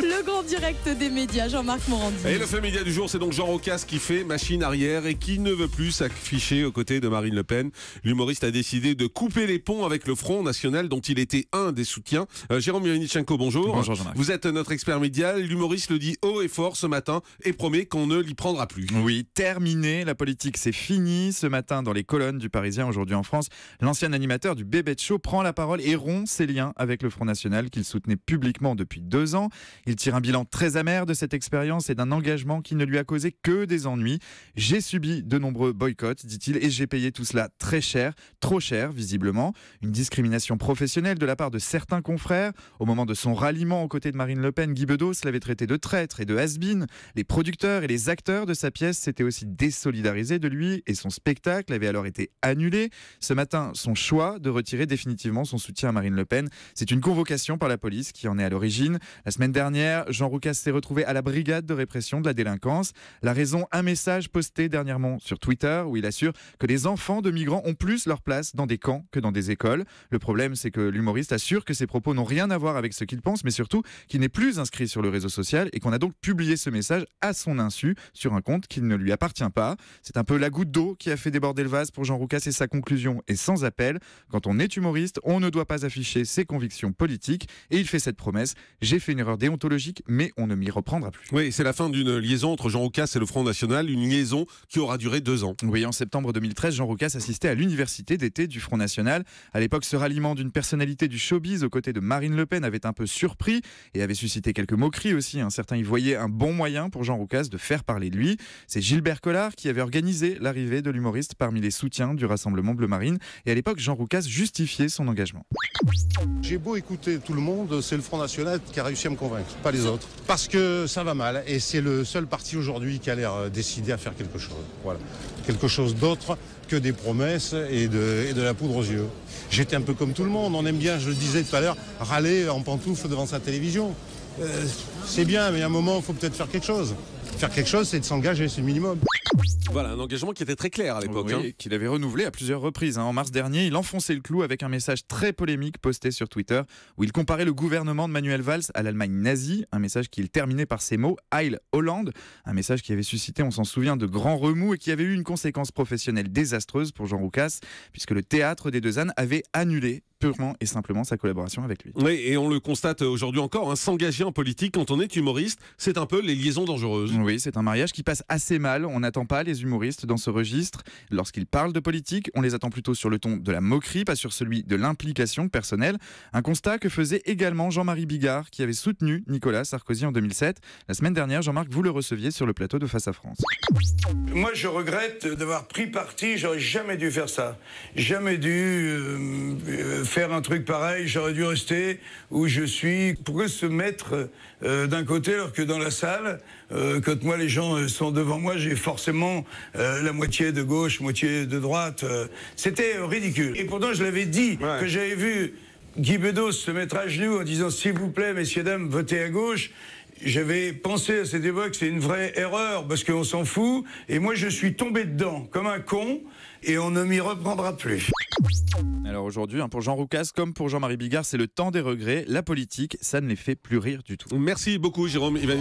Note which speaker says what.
Speaker 1: Le grand direct des médias, Jean-Marc Morandi.
Speaker 2: Et le fait média du jour, c'est donc Jean Rocasse qui fait machine arrière et qui ne veut plus s'afficher aux côtés de Marine Le Pen. L'humoriste a décidé de couper les ponts avec le Front National dont il était un des soutiens. Euh, Jérôme Yanichenko,
Speaker 1: bonjour. Bonjour Jean-Marc. Vous êtes notre expert média. L'humoriste le dit haut et fort ce matin et promet qu'on ne l'y prendra plus. Oui, terminé. La politique, c'est fini. Ce matin, dans les colonnes du Parisien, aujourd'hui en France, l'ancien animateur du Bébé de Show prend la parole et rompt ses liens avec le Front National qu'il soutenait publiquement publiquement depuis deux ans. Il tire un bilan très amer de cette expérience et d'un engagement qui ne lui a causé que des ennuis. J'ai subi de nombreux boycotts, dit-il, et j'ai payé tout cela très cher, trop cher visiblement. Une discrimination professionnelle de la part de certains confrères. Au moment de son ralliement aux côtés de Marine Le Pen, Guy Bedos l'avait traité de traître et de has -been. Les producteurs et les acteurs de sa pièce s'étaient aussi désolidarisés de lui et son spectacle avait alors été annulé. Ce matin, son choix de retirer définitivement son soutien à Marine Le Pen, c'est une convocation par la police qui en est à l'origine. La semaine dernière, Jean Roucas s'est retrouvé à la brigade de répression de la délinquance. La raison, un message posté dernièrement sur Twitter où il assure que les enfants de migrants ont plus leur place dans des camps que dans des écoles. Le problème, c'est que l'humoriste assure que ses propos n'ont rien à voir avec ce qu'il pense, mais surtout qu'il n'est plus inscrit sur le réseau social et qu'on a donc publié ce message à son insu sur un compte qui ne lui appartient pas. C'est un peu la goutte d'eau qui a fait déborder le vase pour Jean Roucas et sa conclusion est sans appel. Quand on est humoriste, on ne doit pas afficher ses convictions politiques et il fait cette promesse. J'ai fait une erreur déontologique, mais on ne m'y reprendra plus.
Speaker 2: Oui, c'est la fin d'une liaison entre Jean Roucas et le Front
Speaker 1: National, une liaison qui aura duré deux ans. Oui, en septembre 2013, Jean Roucas assistait à l'université d'été du Front National. À l'époque, ce ralliement d'une personnalité du showbiz aux côtés de Marine Le Pen avait un peu surpris et avait suscité quelques moqueries aussi. Hein. Certains y voyaient un bon moyen pour Jean Roucas de faire parler de lui. C'est Gilbert Collard qui avait organisé l'arrivée de l'humoriste parmi les soutiens du Rassemblement Bleu Marine. Et à l'époque, Jean Roucas justifiait son engagement. J'ai beau écouter tout le monde, c'est le
Speaker 2: National qui a réussi à me convaincre, pas les autres. Parce que ça va mal et c'est le seul parti aujourd'hui qui a l'air euh, décidé à faire quelque chose. Voilà. Quelque chose d'autre que des promesses et de, la poudre aux yeux. J'étais un peu comme tout le monde. On aime bien, je le disais tout à l'heure, râler en pantoufle devant sa télévision. Euh, c'est bien, mais à un moment, il faut peut-être faire quelque chose. Faire quelque chose, c'est de s'engager, c'est le minimum.
Speaker 1: Voilà, un engagement qui était très clair à l'époque. Oui, hein. Qu'il avait renouvelé à plusieurs reprises. Hein. En mars dernier, il enfonçait le clou avec un message très polémique posté sur Twitter où il comparait le gouvernement de Manuel Valls à l'Allemagne nazie. Un message qu'il terminait par ces mots Heil Hollande. Un message qui avait suscité, on s'en souvient, de grands remous et qui avait eu une conséquence professionnelle désastreuse pour Jean Roucas, puisque le théâtre des deux ânes avait annulé purement et simplement sa collaboration avec lui.
Speaker 2: Oui, et on le constate aujourd'hui
Speaker 1: encore, hein, s'engager en politique quand on est humoriste, c'est un peu les liaisons dangereuses. Oui, c'est un mariage qui passe assez mal, on n'attend pas les humoristes dans ce registre. Lorsqu'ils parlent de politique, on les attend plutôt sur le ton de la moquerie, pas sur celui de l'implication personnelle. Un constat que faisait également Jean-Marie Bigard, qui avait soutenu Nicolas Sarkozy en 2007. La semaine dernière, Jean-Marc, vous le receviez sur le plateau de Face à France.
Speaker 3: Moi, je regrette d'avoir pris parti, j'aurais jamais dû faire ça. Jamais dû euh, euh, faire un truc pareil, j'aurais dû rester où je suis. Pourquoi se mettre euh, d'un côté alors que dans la salle, euh, quand moi les gens euh, sont devant moi, j'ai forcément la moitié de gauche, moitié de droite. C'était ridicule. Et pourtant je l'avais dit, que j'avais vu Guy Bedos se mettre à genoux en disant s'il vous plaît, messieurs, dames, votez à gauche j'avais pensé à cette époque, c'est une vraie erreur parce qu'on s'en fout. Et moi, je suis tombé dedans comme un con et on ne m'y reprendra plus.
Speaker 1: Alors aujourd'hui, hein, pour Jean Roucas comme pour Jean-Marie Bigard, c'est le temps des regrets. La politique, ça ne les fait plus rire du tout. Merci beaucoup, Jérôme Ivan